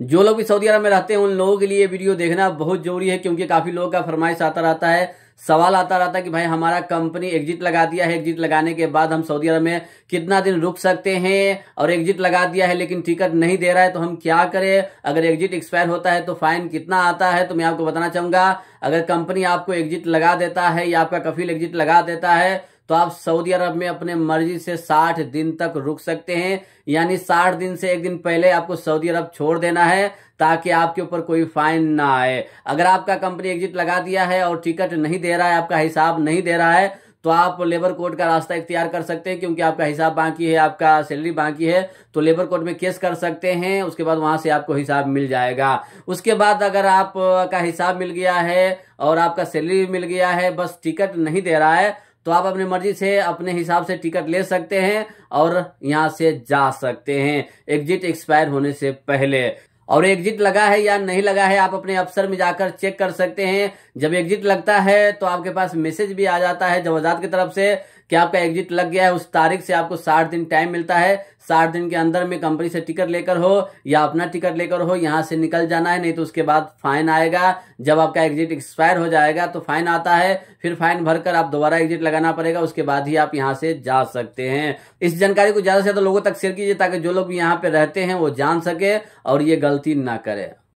जो लोग भी सऊदी अरब में रहते हैं उन लोगों के लिए वीडियो देखना बहुत जरूरी है क्योंकि काफ़ी लोगों का फरमाइश आता रहता है सवाल आता रहता है कि भाई हमारा कंपनी एग्जिट लगा दिया है एग्जिट लगाने के बाद हम सऊदी अरब में कितना दिन रुक सकते हैं और एग्जिट लगा दिया है लेकिन टिकट नहीं दे रहा है तो हम क्या करें अगर एग्जिट एक्सपायर होता है तो फाइन कितना आता है तो मैं आपको बताना चाहूंगा अगर कंपनी आपको एग्जिट लगा देता है या आपका कफील एग्जिट लगा देता है तो आप सऊदी अरब में अपने मर्जी से साठ दिन तक रुक सकते हैं यानी साठ दिन से एक दिन पहले आपको सऊदी अरब छोड़ देना है ताकि आपके ऊपर कोई फाइन ना आए अगर आपका कंपनी एग्जिट लगा दिया है और टिकट नहीं दे रहा है आपका हिसाब नहीं दे रहा है तो आप लेबर कोर्ट का रास्ता इख्तियार कर सकते हैं क्योंकि आपका हिसाब बाकी है आपका सैलरी बाकी है तो लेबर कोर्ट में केस कर सकते हैं उसके बाद वहां से आपको हिसाब मिल जाएगा उसके बाद अगर आप का हिसाब मिल गया है और आपका सैलरी मिल गया है बस टिकट नहीं दे रहा है तो आप अपनी मर्जी से अपने हिसाब से टिकट ले सकते हैं और यहाँ से जा सकते हैं एग्जिट एक्सपायर होने से पहले और एग्जिट लगा है या नहीं लगा है आप अपने अफसर में जाकर चेक कर सकते हैं जब एग्जिट लगता है तो आपके पास मैसेज भी आ जाता है जवाजात की तरफ से कि आपका एग्जिट लग गया है उस तारीख से आपको साठ दिन टाइम मिलता है साठ दिन के अंदर में कंपनी से टिकट लेकर हो या अपना टिकट लेकर हो यहाँ से निकल जाना है नहीं तो उसके बाद फाइन आएगा जब आपका एग्जिट एक्सपायर हो जाएगा तो फाइन आता है फिर फाइन भरकर आप दोबारा एग्जिट लगाना पड़ेगा उसके बाद ही आप यहाँ से जा सकते हैं इस जानकारी को ज्यादा से ज्यादा लोगों तक शेयर कीजिए ताकि जो लोग यहाँ पे रहते हैं वो जान सके और ये गलती ना करें